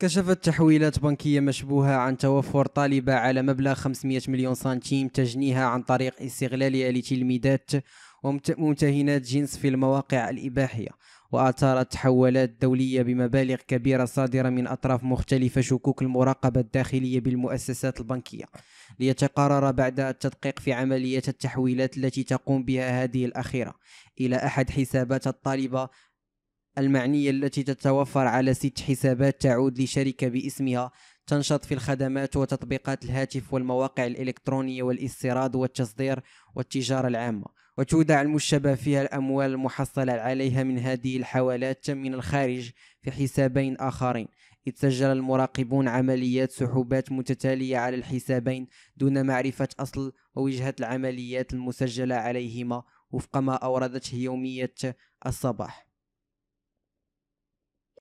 كشفت تحويلات بنكية مشبوهة عن توفر طالبة على مبلغ 500 مليون سنتيم تجنيها عن طريق استغلال لتلميذات وممتهنات جنس في المواقع الإباحية وأثارت تحولات دولية بمبالغ كبيرة صادرة من أطراف مختلفة شكوك المراقبة الداخلية بالمؤسسات البنكية ليتقرر بعد التدقيق في عملية التحويلات التي تقوم بها هذه الأخيرة إلى أحد حسابات الطالبة المعنية التي تتوفر على ست حسابات تعود لشركة باسمها تنشط في الخدمات وتطبيقات الهاتف والمواقع الإلكترونية والاستيراد والتصدير والتجارة العامة وتودع المشتبه فيها الأموال المحصلة عليها من هذه الحوالات من الخارج في حسابين آخرين إذ سجل المراقبون عمليات سحوبات متتالية على الحسابين دون معرفة أصل ووجهة العمليات المسجلة عليهما وفق ما أوردته يومية الصباح